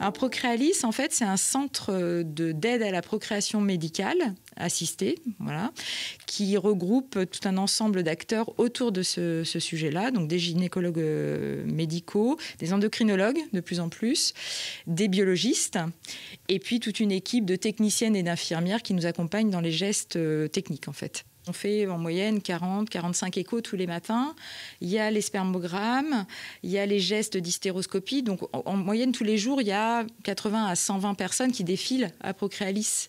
Un procréalis, en fait, c'est un centre euh, d'aide à la procréation médicale assistée, qui regroupe tout un ensemble d'acteurs autour de ce, ce sujet-là, donc des gynécologues euh, médicaux, des endocrinologues de plus en plus, des biologistes, et puis toute une équipe de techniciennes et d'infirmières qui nous accompagnent dans les gestes euh, techniques, en fait. On fait en moyenne 40, 45 échos tous les matins. Il y a les spermogrammes, il y a les gestes d'hystéroscopie. Donc en, moyenne, tous les jours, il y a 80 à 120 personnes qui défilent à Procréalis.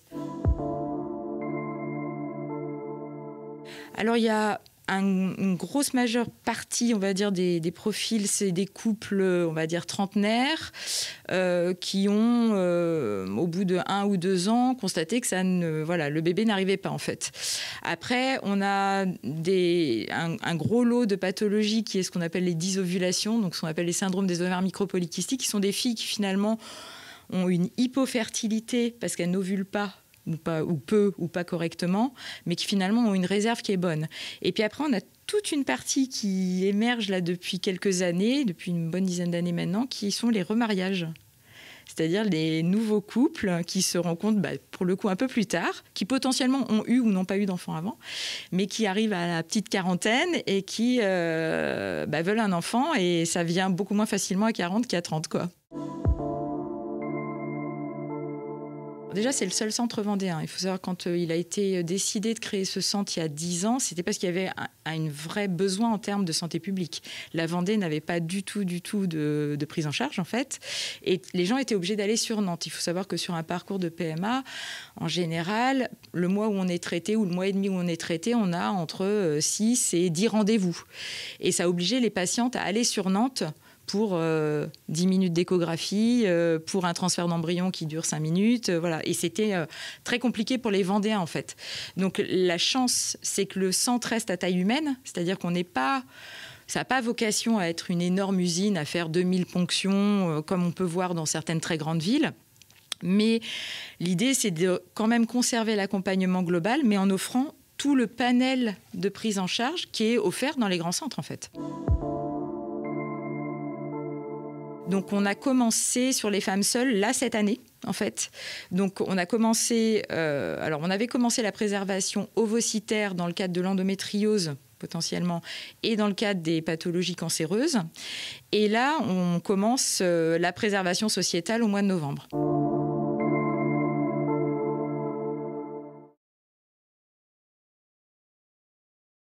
Alors il y a une grosse majeure partie, on va dire, des, profils, c'est des couples, on va dire, trentenaires, euh, qui ont, euh, au bout de un ou deux ans, constaté que ça ne, voilà, le bébé n'arrivait pas, en fait. Après, on a des, un, gros lot de pathologies qui est ce qu'on appelle les disovulations, donc ce qu'on appelle les syndromes des ovaires micropolykystiques, qui sont des filles qui, finalement, ont une hypofertilité parce qu'elles n'ovulent pas ou, pas, ou peu ou pas correctement, mais qui finalement ont une réserve qui est bonne. Et puis après, on a toute une partie qui émerge là depuis quelques années, depuis une bonne dizaine d'années maintenant, qui sont les remariages c'est-à-dire les nouveaux couples qui se rencontrent bah, pour le coup un peu plus tard, qui potentiellement ont eu ou n'ont pas eu d'enfants avant, mais qui arrivent à la petite quarantaine et qui euh, bah, veulent un enfant et ça vient beaucoup moins facilement à 40 qu'à 30 quoi. Déjà, c'est le seul centre vendéen. Il faut savoir quand euh, il a été euh, décidé de créer ce centre il y a 10 ans, c'était parce qu'il y avait un, vrai besoin en termes de santé publique. La Vendée n'avait pas du tout, du tout de, prise en charge en fait, et les gens étaient obligés d'aller sur Nantes. Il faut savoir que sur un parcours de PMA, en général, le mois où on est traité ou le mois et demi où on est traité, on a entre 6 euh, et 10 rendez-vous, et ça a obligeait les patientes à aller sur Nantes pour 10 euh, minutes d'échographie, euh, pour un transfert d'embryon qui dure 5 minutes. Euh, voilà. Et c'était très compliqué pour les Vendéens, en fait. Donc la chance, c'est que le centre reste à taille humaine, c'est-à-dire qu'on n'est pas. Ça n'a pas vocation à être une énorme usine, à faire 2000 ponctions, comme on peut voir dans certaines très grandes villes. Mais l'idée, c'est de quand même conserver l'accompagnement global, mais en offrant tout le panel de prise en charge qui est offert dans les grands centres, en fait. Donc on a commencé sur les femmes seules là cette année en fait. Donc on a commencé, euh, alors on avait commencé la préservation ovocytaire dans le cadre de l'endométriose potentiellement, et dans le cadre des pathologies cancéreuses. Et là, on commence euh, la préservation sociétale au mois de novembre.